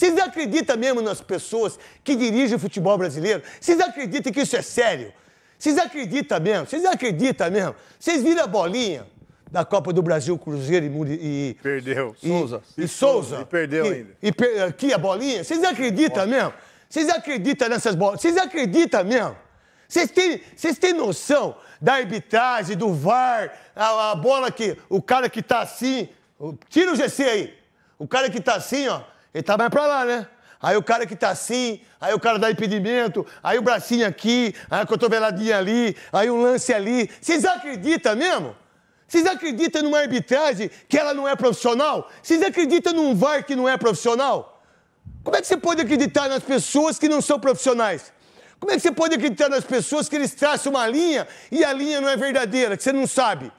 Vocês acreditam mesmo nas pessoas que dirigem o futebol brasileiro? Vocês acreditam que isso é sério? Vocês acreditam mesmo? Vocês acreditam mesmo? Vocês viram a bolinha da Copa do Brasil, Cruzeiro e... e perdeu. E, Souza. E, e Souza. E perdeu e, ainda. E, per, aqui a bolinha? Vocês acreditam mesmo? Vocês acreditam nessas bolas? Vocês acreditam mesmo? Vocês têm, vocês têm noção da arbitragem, do VAR, a, a bola que... O cara que tá assim... tira o GC aí. O cara que tá assim, ó ele tá mais pra lá, né? Aí o cara que tá assim, aí o cara dá impedimento, aí o bracinho aqui, aí a cotoveladinha ali, aí um lance ali. Vocês acreditam mesmo? Vocês acreditam numa arbitragem que ela não é profissional? Vocês acreditam num VAR que não é profissional? Como é que você pode acreditar nas pessoas que não são profissionais? Como é que você pode acreditar nas pessoas que eles traçam uma linha e a linha não é verdadeira, que você não sabe?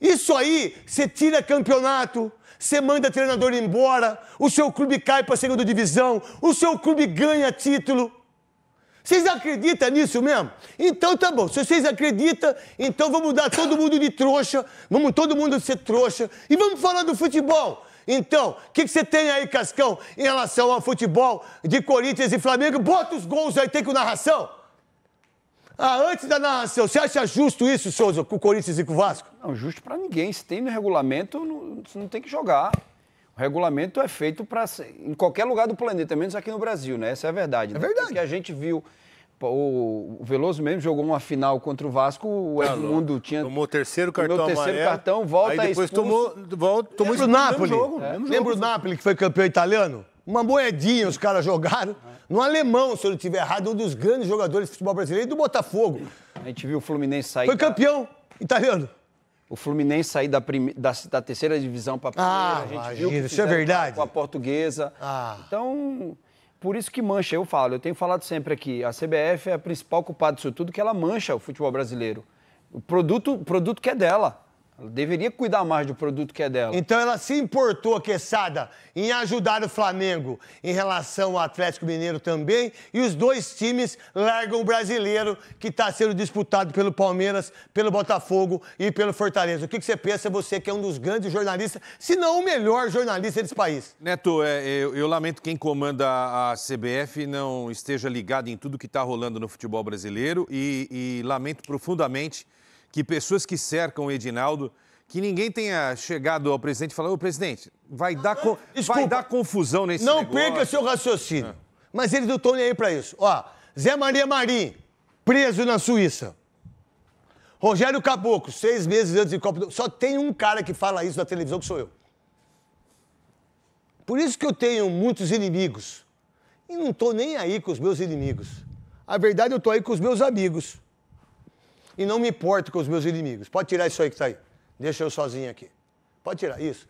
Isso aí, você tira campeonato, você manda treinador embora, o seu clube cai para a segunda divisão, o seu clube ganha título. Vocês acreditam nisso mesmo? Então tá bom, se vocês acreditam, então vamos dar todo mundo de trouxa, vamos todo mundo ser trouxa e vamos falar do futebol. Então, o que, que, você tem aí, Cascão, em relação ao futebol de Corinthians e Flamengo? Bota os gols aí, tem com narração. Ah, antes da nação, você acha justo isso, Souza, com o Corinthians e com o Vasco? Não, justo para ninguém. Se tem no regulamento, não, não tem que jogar. O regulamento é feito para em qualquer lugar do planeta, menos aqui no Brasil, né? Essa é a verdade. É né? verdade. Porque a gente viu o Veloso mesmo jogou uma final contra o Vasco, o ah, Edmundo tinha tomou o terceiro cartão tomou terceiro amarelo, cartão, volta aí depois expulso. tomou volta, tomou Lembra o Napoli? Jogo, é. Lembra jogo. o Napoli que foi campeão italiano? Uma moedinha os caras jogaram no alemão, se eu não estiver errado, é um dos grandes jogadores de futebol brasileiro e do Botafogo. A gente viu o Fluminense sair. Foi e campeão italiano. O Fluminense sair da, prime... da, da terceira divisão para a primeira. Ah, a gente isso é verdade. Com a portuguesa. Ah. Então, por isso que mancha, eu falo, eu tenho falado sempre aqui, a CBF é a principal culpada disso tudo, que ela mancha o futebol brasileiro. O produto, produto que é dela. Ela deveria cuidar mais do produto que é dela. Então ela se importou, Quesada, em ajudar o Flamengo em relação ao Atlético Mineiro também. E os dois times largam o brasileiro que está sendo disputado pelo Palmeiras, pelo Botafogo e pelo Fortaleza. O que, que, você pensa, você que é um dos grandes jornalistas, se não o melhor jornalista desse país? Neto, é, é eu, eu, lamento quem comanda a CBF não esteja ligado em tudo que está rolando no futebol brasileiro e, e lamento profundamente que pessoas que cercam o Edinaldo, que ninguém tenha chegado ao presidente e falado, ô presidente, vai dar, co Desculpa, vai dar confusão nesse Não negócio. perca seu raciocínio. É. Mas eles não estão nem é aí para isso. Ó, Zé Maria Marim, preso na Suíça. Rogério Caboclo, seis meses antes de Copa do Só tem um cara que fala isso na televisão, que sou eu. Por isso que eu tenho muitos inimigos. E não estou nem aí com os meus inimigos. A verdade, eu estou aí com os meus amigos e não me importo com os meus inimigos. Pode tirar isso aí que está aí. Deixa eu sozinho aqui. Pode tirar, isso.